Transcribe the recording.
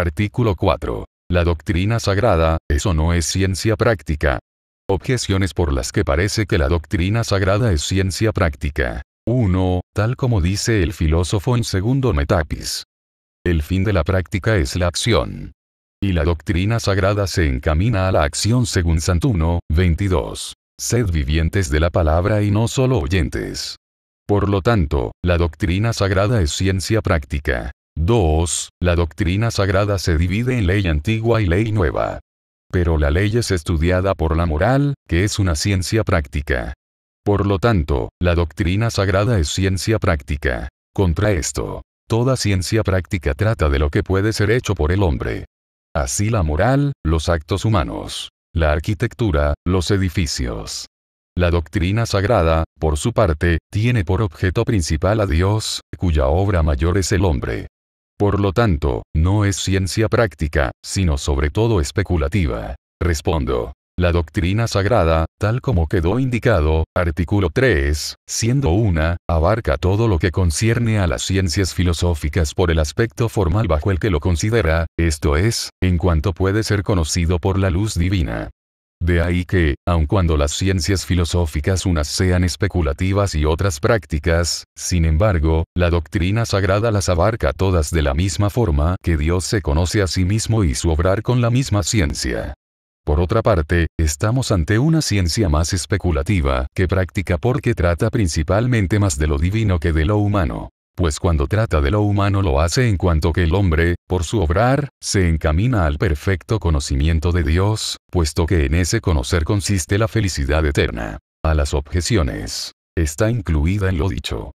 Artículo 4. La doctrina sagrada, eso no es ciencia práctica. Objeciones por las que parece que la doctrina sagrada es ciencia práctica. 1. Tal como dice el filósofo en segundo Metapis. El fin de la práctica es la acción. Y la doctrina sagrada se encamina a la acción según Santuno, 22. Sed vivientes de la palabra y no solo oyentes. Por lo tanto, la doctrina sagrada es ciencia práctica. 2. La doctrina sagrada se divide en ley antigua y ley nueva. Pero la ley es estudiada por la moral, que es una ciencia práctica. Por lo tanto, la doctrina sagrada es ciencia práctica. Contra esto, toda ciencia práctica trata de lo que puede ser hecho por el hombre. Así la moral, los actos humanos, la arquitectura, los edificios. La doctrina sagrada, por su parte, tiene por objeto principal a Dios, cuya obra mayor es el hombre. Por lo tanto, no es ciencia práctica, sino sobre todo especulativa. Respondo. La doctrina sagrada, tal como quedó indicado, artículo 3, siendo una, abarca todo lo que concierne a las ciencias filosóficas por el aspecto formal bajo el que lo considera, esto es, en cuanto puede ser conocido por la luz divina. De ahí que, aun cuando las ciencias filosóficas unas sean especulativas y otras prácticas, sin embargo, la doctrina sagrada las abarca todas de la misma forma que Dios se conoce a sí mismo y su obrar con la misma ciencia. Por otra parte, estamos ante una ciencia más especulativa que práctica porque trata principalmente más de lo divino que de lo humano. Pues cuando trata de lo humano lo hace en cuanto que el hombre, por su obrar, se encamina al perfecto conocimiento de Dios, puesto que en ese conocer consiste la felicidad eterna. A las objeciones. Está incluida en lo dicho.